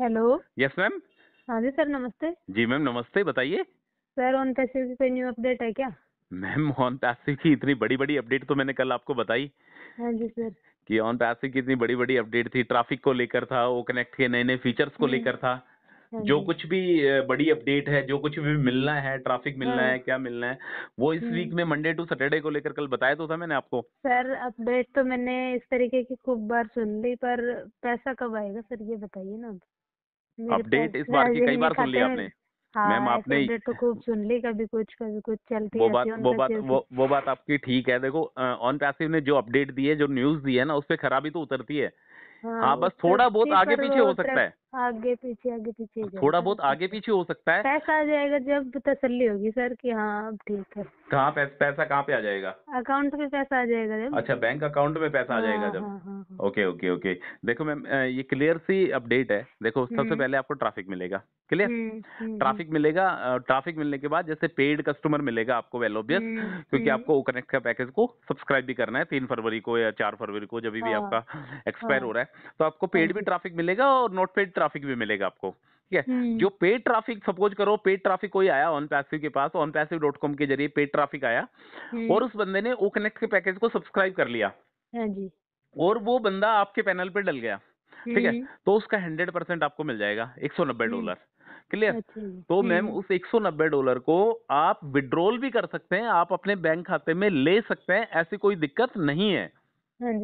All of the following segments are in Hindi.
हेलो यस मैम हाँ जी सर नमस्ते जी मैम नमस्ते बताइए सर ऑन पैसिव की कोई न्यू अपडेट है क्या मैम ऑन पैसिव की इतनी बड़ी बड़ी अपडेट तो मैंने कल आपको बताई हाँ जी सर कि ऑन पैसिव की इतनी बड़ी बड़ी अपडेट थी ट्रैफिक को लेकर था वो कनेक्ट के नए नए फीचर्स को हम्म। लेकर था हाँ जो कुछ भी बड़ी अपडेट है जो कुछ भी मिलना है ट्रैफिक मिलना हाँ। है क्या मिलना है वो इस वीक हम्म। में मंडे टू सैटरडे को लेकर कल बताया तो था मैंने आपको सर अपडेट तो मैंने इस तरीके की खूब बार सुन ली पर पैसा कब आएगा सर ये बताइए ना अपडेट इस बार की कई बार सुन ली आपने हाँ, मैम आपने तो खूब सुन ली कभी कुछ कभी कुछ चलती वो बात वो बात वो, वो बात आपकी ठीक है देखो ऑन पैसिव ने जो अपडेट दी है जो न्यूज दी है ना उस पर खराबी तो उतरती है हाँ, हाँ बस थोड़ा बहुत आगे पीछे हो सकता है आगे पीछे आगे पीछे थोड़ा बहुत आगे पीछे हो सकता है पैसा आ जाएगा जब तसल्ली होगी सर कि हाँ अब ठीक है कहाँ पैस, पैसा कहाँ पे आ जाएगा अकाउंट में पैसा आ जाएगा जब अच्छा बैंक अकाउंट में पैसा आ हाँ, जाएगा जब हाँ, हाँ, ओके ओके ओके देखो मैम ये क्लियर सी अपडेट है देखो सबसे हम्म। पहले आपको ट्रैफिक मिलेगा क्लियर हम्म, हम्म। ट्रैफिक मिलेगा ट्रैफिक मिलने के बाद जैसे पेड कस्टमर मिलेगा आपको वेल ऑब्वियस क्योंकि आपको कनेक्ट का पैकेज को सब्सक्राइब भी करना है तीन फरवरी को या चार फरवरी को जब भी आपका एक्सपायर हो रहा है तो आपको पेड भी ट्रैफिक मिलेगा और नॉट पेड ट्रैफिक ट्रैफिक भी मिलेगा आपको ठीक है हम्म। जो पेड ट्रैफिक सपोज करो पेड ट्रैफिक कोई आया ऑन पैसिव के पास ऑन पैसिव डॉट कॉम के जरिए पेड ट्रैफिक आया हम्म। और उस बंदे ने ओ कनेक्ट के पैकेज को सब्सक्राइब कर लिया हाँ जी और वो बंदा आपके पैनल पे डल गया ठीक है हम्म। तो उसका हंड्रेड परसेंट आपको मिल जाएगा एक सौ नब्बे डॉलर क्लियर अच्छा तो मैम उस एक सौ नब्बे डॉलर को आप विड्रॉल भी कर सकते हैं आप अपने बैंक खाते में ले सकते हैं ऐसी कोई दिक्कत नहीं है हाँ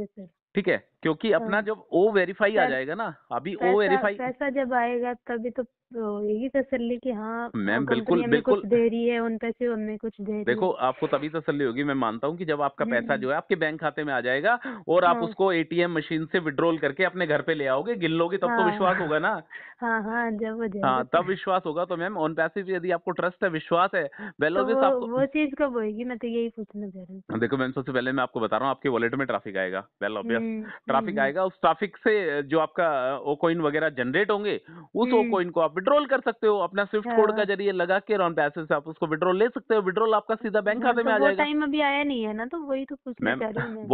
ठीक है क्योंकि हाँ। अपना जब ओ वेरीफाई आ जाएगा ना अभी ओ वेरीफाई पैसा जब आएगा तभी तो, तो यही तसल्ली कि हाँ मैम बिल्कुल बिल्कुल कुछ दे रही है उन पैसे हमने कुछ दे रही देखो आपको तभी तसल्ली होगी मैं मानता हूँ कि जब आपका हम्म, पैसा हम्म। जो है आपके बैंक खाते में आ जाएगा और आप हाँ। उसको एटीएम मशीन से विड्रॉल करके अपने घर पे ले आओगे गिन लोगे तब तो हाँ, विश्वास होगा ना हाँ हाँ जब हाँ तब विश्वास होगा तो मैम ऑन पैसे यदि आपको ट्रस्ट है विश्वास है तो वो चीज कब होगी मैं तो यही पूछना चाह रहा हूँ देखो मैम सबसे पहले मैं आपको बता रहा हूँ आपके वॉलेट में ट्रैफिक आएगा वेल ऑब्वियस ट्रैफिक हम्म। आएगा उस ट्रैफिक से जो आपका ओ कोइन वगैरह जनरेट होंगे उस ओ हम्म। कोइन को आप विड्रॉल कर सकते हो अपना स्विफ्ट कोड हाँ। का जरिए लगा के रॉन पैसे से आप उसको विड्रॉल ले सकते हो विड्रॉल आपका सीधा बैंक हाँ, खाते में तो आ जाएगा टाइम अभी आया नहीं है ना तो वही तो कुछ मैम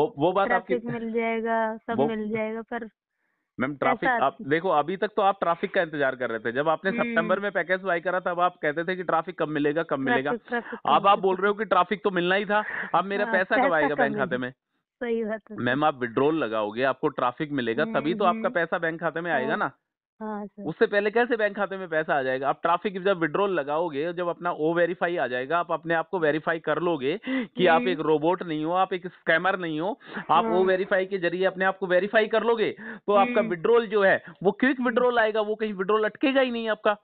वो वो बात आपके मिल जाएगा सब मिल जाएगा पर मैम ट्रैफिक आप देखो अभी तक तो आप ट्रैफिक का इंतजार कर रहे थे जब आपने सितंबर हम्म। में पैकेज बाई करा तब आप कहते थे कि ट्रैफिक कब मिलेगा कब मिलेगा अब आप बोल रहे हो कि ट्रैफिक तो मिलना ही था अब मेरा हाँ, पैसा कब आएगा बैंक खाते में सही बात है मैम आप विड्रोल लगाओगे आपको ट्रैफिक मिलेगा तभी तो आपका पैसा बैंक खाते में आएगा हाँ, ना हाँ उससे पहले कैसे बैंक खाते में पैसा आ जाएगा आप ट्रैफिक जब विड्रोल लगाओगे जब अपना ओ वेरीफाई आ जाएगा आप अपने आप को वेरीफाई कर लोगे कि आप एक रोबोट नहीं हो आप एक स्कैमर नहीं हो आप ओ वेरीफाई हाँ। के जरिए अपने आप को वेरीफाई कर लोगे तो आपका विड्रोल जो है वो क्विक विड्रोल आएगा वो कहीं विड्रोल अटकेगा ही नहीं आपका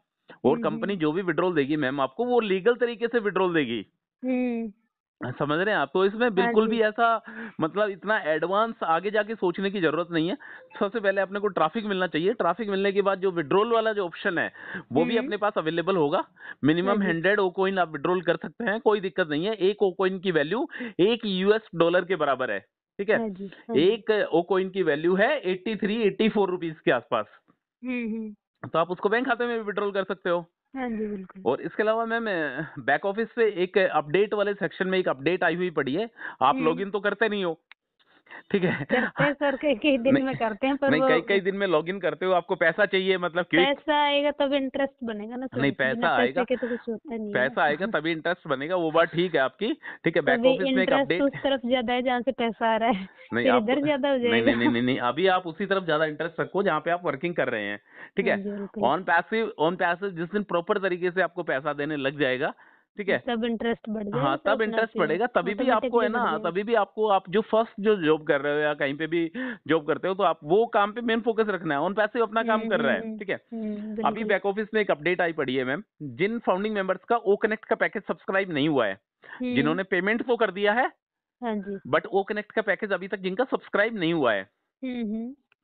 और कंपनी जो भी विड्रोल देगी मैम आपको वो लीगल तरीके से विड्रोल देगी समझ रहे हैं आप तो इसमें हाँ बिल्कुल भी ऐसा मतलब इतना एडवांस आगे जाके सोचने की जरूरत नहीं है सबसे पहले अपने को ट्रैफिक मिलना चाहिए ट्रैफिक मिलने के बाद जो विड्रोल वाला जो ऑप्शन है वो भी हम्म। अपने पास अवेलेबल होगा मिनिमम हंड्रेड ओ कोइन आप विड्रोल कर सकते हैं कोई दिक्कत नहीं है एक ओ कोइन की वैल्यू एक यूएस डॉलर के बराबर है ठीक है हाँ हाँ एक ओ कोइन की वैल्यू है eighty three eighty four rupees के आसपास हम्म, हम्म। तो आप उसको बैंक खाते में भी विड्रोल कर सकते हो हाँ जी बिल्कुल और इसके अलावा मैम बैक ऑफिस से एक अपडेट वाले सेक्शन में एक अपडेट आई हुई पड़ी है आप लॉग हम्म। इन तो करते नहीं हो ठीक है करते सर कई दिन में करते हैं पर नहीं कई कई दिन में लॉग इन करते हो आपको पैसा चाहिए मतलब क्यों पैसा आएगा तब इंटरेस्ट बनेगा ना नहीं पैसा आएगा तो कुछ होता नहीं पैसा आएगा तभी इंटरेस्ट बनेगा वो बात ठीक है आपकी ठीक है बैक ऑफिस में एक अपडेट उस तरफ ज्यादा है जहाँ से पैसा आ रहा है नहीं इधर ज्यादा हो जाएगा नहीं नहीं नहीं अभी आप उसी तरफ ज्यादा इंटरेस्ट रखो जहाँ पे आप वर्किंग कर रहे हैं ठीक हाँ है ऑन पैसिव ऑन पैसिव जिस दिन प्रॉपर तरीके से आपको पैसा देने लग जाएगा ठीक है तब इंटरेस्ट बढ़ेगा हाँ तब इंटरेस्ट बढ़ेगा तभी भी आपको है ना तभी भी आपको आप जो फर्स्ट जो जॉब कर रहे हो या कहीं पे भी जॉब करते हो तो आप वो काम पे मेन फोकस रखना है उन पैसे अपना हम्म, काम कर रहा है हम्म, ठीक है हम्म, अभी बैक ऑफिस में एक अपडेट आई पड़ी है मैम जिन फाउंडिंग मेंबर्स का ओ कनेक्ट का पैकेज सब्सक्राइब नहीं हुआ है जिन्होंने पेमेंट तो कर दिया है बट ओ कनेक्ट का पैकेज अभी तक जिनका सब्सक्राइब नहीं हुआ है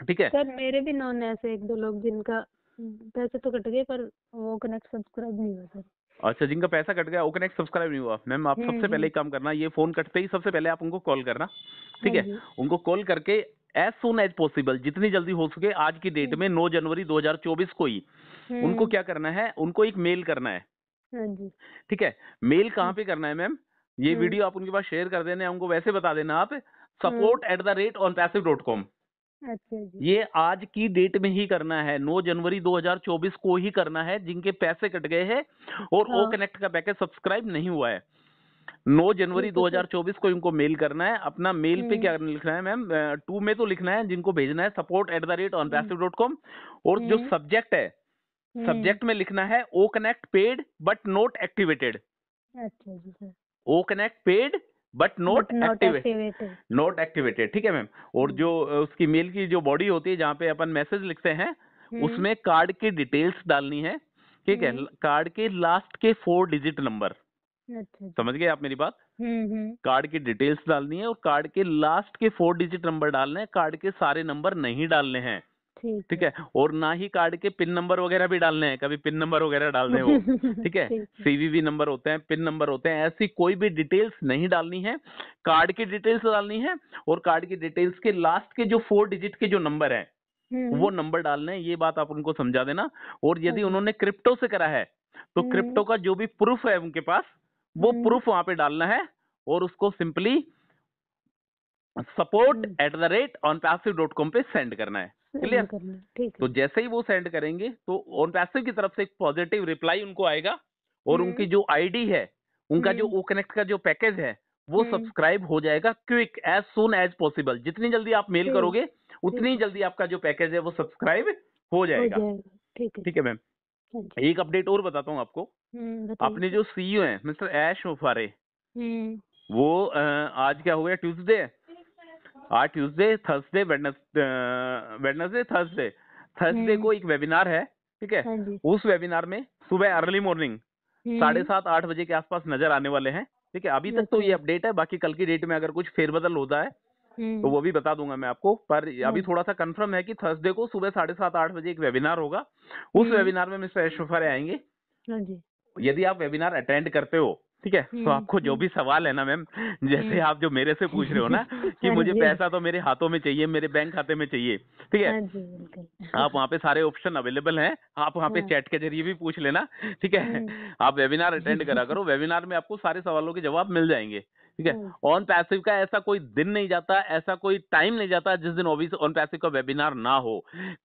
ठीक है सर मेरे भी नॉन ऐसे एक दो लोग जिनका पैसे तो कट गए पर वो कनेक्ट सब्सक्राइब नहीं हुआ सर अच्छा जिनका पैसा कट गया वो कनेक्ट सब्सक्राइब नहीं हुआ मैम आप हम्म, सबसे हम्म। पहले एक काम करना ये फोन कटते ही सबसे पहले आप उनको कॉल करना ठीक है हाँ उनको कॉल करके एज सुन एज पॉसिबल जितनी जल्दी हो सके आज की डेट हम्म। में 9 जनवरी 2024 को ही उनको क्या करना है उनको एक मेल करना है हाँ ठीक है मेल कहाँ पे करना है मैम ये वीडियो आप उनके पास शेयर कर देना है उनको वैसे बता देना आप support at the rate on passive dot com अच्छा ये आज की डेट में ही करना है 9 जनवरी 2024 को ही करना है जिनके पैसे कट गए हैं और ओ हाँ। कनेक्ट का पैकेज सब्सक्राइब नहीं हुआ है 9 जनवरी 2024 तो को इनको मेल करना है अपना मेल पे क्या हम्म। लिखना है मैम टू में तो लिखना है जिनको भेजना है support at the rate on dot com और जो सब्जेक्ट हम्म। है सब्जेक्ट हम्म। में लिखना है O connect paid but not activated O connect paid but not activated not activated ठीक है मैम और hmm. जो उसकी मेल की जो बॉडी होती है जहाँ पे अपन मैसेज लिखते हैं hmm. उसमें कार्ड की डिटेल्स डालनी है ठीक है कार्ड hmm. के लास्ट के फोर डिजिट नंबर समझ गए आप मेरी बात कार्ड की डिटेल्स डालनी है और कार्ड के लास्ट के फोर डिजिट नंबर डालने हैं कार्ड के सारे नंबर नहीं डालने हैं ठीक है और ना ही कार्ड के पिन नंबर वगैरह भी डालने हैं कभी पिन नंबर वगैरह डालने वो ठीक है सीवीवी नंबर होते हैं पिन नंबर होते हैं ऐसी कोई भी डिटेल्स नहीं डालनी है कार्ड की डिटेल्स डालनी है और कार्ड की डिटेल्स के लास्ट के जो फोर डिजिट के जो नंबर है वो हम्म। नंबर डालने ये बात आप उनको समझा देना और यदि उन्होंने क्रिप्टो से करा है तो क्रिप्टो हम्म। का जो भी प्रूफ है उनके पास वो हम्म। प्रूफ वहां पे डालना है और उसको simply support at the rate on passive dot com पे सेंड करना है क्लियर तो जैसे ही वो सेंड करेंगे तो ऑन पैसिव की तरफ से एक पॉजिटिव रिप्लाई उनको आएगा और उनकी हम्म। जो आईडी है उनका जो ओ हम्म। कनेक्ट का जो पैकेज है वो सब्सक्राइब हम्म। हो जाएगा quick as soon as possible जितनी जल्दी आप मेल करोगे उतनी जल्दी आपका जो पैकेज है वो सब्सक्राइब हो जाएगा ठीक है मैम हाँ एक अपडेट और बताता हूँ आपको अपने जो सीईओ e है मिस्टर ऐश मुफारे वो आज क्या हुआ है आज Tuesday Thursday Wednesday Thursday Thursday को एक वेबिनार है ठीक है हाँ उस वेबिनार में सुबह अर्ली हम्म। मॉर्निंग साढ़े सात आठ बजे के आसपास नजर आने वाले हैं ठीक है अभी तक तो ये अपडेट है बाकी कल की डेट में अगर कुछ फेरबदल होता है हम्म। तो वो भी बता दूंगा मैं आपको पर हाँ। अभी थोड़ा सा कंफर्म है कि थर्सडे को सुबह साढ़े सात आठ बजे एक वेबिनार होगा उस वेबिनार हम्म। में मिस्टर ऐश्वर्य आएंगे हाँ यदि आप वेबिनार अटेंड करते हो ठीक है तो आपको जो हम्म, भी सवाल है ना मैम जैसे हम्म। आप जो मेरे से पूछ रहे हो ना कि हाँ मुझे पैसा तो मेरे हाथों में चाहिए मेरे बैंक खाते में चाहिए ठीक है हाँ आप वहाँ पे सारे ऑप्शन अवेलेबल हैं आप वहाँ पे हाँ। चैट के जरिए भी पूछ लेना ठीक है हम्म। आप वेबिनार अटेंड करा करो वेबिनार में आपको सारे सवालों के जवाब मिल जाएंगे ठीक है ऑन पैसिव का ऐसा कोई दिन नहीं जाता ऐसा कोई टाइम नहीं जाता जिस दिन ऑबिस ऑन पैसिव का वेबिनार ना हो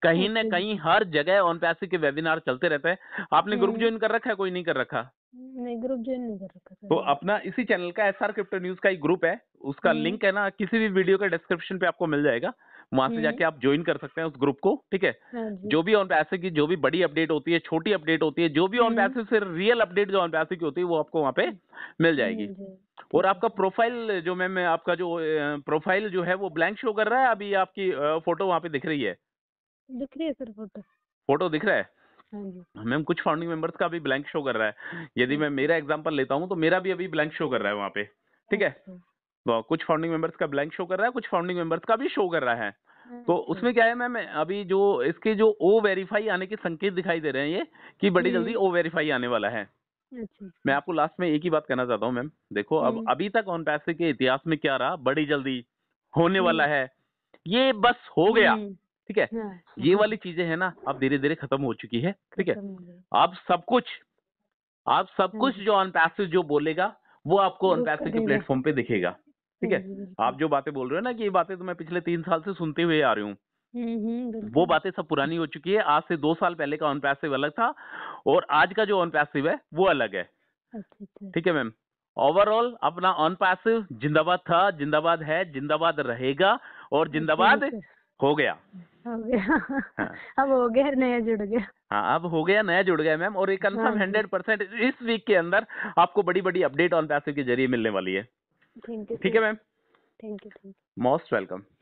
कहीं ना कहीं हर जगह ऑन पैसिव के वेबिनार चलते रहते हैं आपने ग्रुप ज्वाइन कर रखा है कोई नहीं कर रखा नहीं ग्रुप ज्वाइन नहीं कर रखा तो अपना इसी चैनल का एस आर क्रिप्टो न्यूज का एक ग्रुप है उसका लिंक हम्म। है ना किसी भी वीडियो के डिस्क्रिप्शन पे आपको मिल जाएगा वहां से हम्म। जाके आप ज्वाइन कर सकते हैं उस ग्रुप को ठीक है हाँ जो भी ऑन पैसे की जो भी बड़ी अपडेट होती है छोटी अपडेट होती है जो भी ऑन पैसे हम्म। से रियल अपडेट जो ऑन पैसे की होती है वो आपको वहाँ पे मिल जाएगी और आपका प्रोफाइल जो मैम आपका जो प्रोफाइल जो है वो ब्लैंक शो कर रहा है अभी आपकी फोटो वहाँ पे दिख रही है दिख रही है सर फोटो फोटो दिख रहा है हाँ मैम कुछ फाउंडिंग मेंबर्स का अभी ब्लैंक शो कर रहा है यदि हाँ मैं मेरा एग्जांपल लेता हूँ तो मेरा भी अभी ब्लैंक शो कर रहा है वहाँ पे ठीक है अच्छा। तो कुछ फाउंडिंग मेंबर्स का ब्लैंक शो कर रहा है कुछ फाउंडिंग मेंबर्स का भी शो कर रहा है तो अच्छा। उसमें क्या है मैम अभी जो इसके जो ओ वेरीफाई आने के संकेत दिखाई दे रहे हैं ये कि बड़ी जल्दी ओ वेरीफाई आने वाला है अच्छा, मैं आपको लास्ट में एक ही बात कहना चाहता हूँ मैम देखो अब हम्म। अभी तक ऑन पैसे के इतिहास में क्या रहा बड़ी जल्दी होने हम्म। वाला है ये बस हो गया हम्म। ठीक है हाँ, ये हाँ। वाली चीजें है ना अब धीरे धीरे खत्म हो चुकी है ठीक है आप सब कुछ आप सब हाँ। कुछ जो अनपैसिव जो बोलेगा वो आपको अनपैसिव के प्लेटफॉर्म पे दिखेगा ठीक है आप जो बातें बोल रहे हो ना कि ये बातें तो मैं पिछले तीन साल से सुनते हुए आ रही हूँ हम्म, हम्म, वो बातें सब पुरानी हो चुकी है आज से दो साल पहले का अनपैसिव अलग था और आज का जो अनपैसिव है वो अलग है अच्छा, अच्छा। ठीक है मैम ओवरऑल अपना अनपैसिव जिंदाबाद था जिंदाबाद है जिंदाबाद रहेगा और जिंदाबाद हो गया हो गया हाँ। अब हो गया नया जुड़ गया हाँ, अब हो गया नया जुड़ गया मैम और ये कंफर्म हंड्रेड परसेंट इस वीक के अंदर आपको बड़ी बड़ी अपडेट ऑन पैसे के जरिए मिलने वाली है ठीक है ma'am thank you most welcome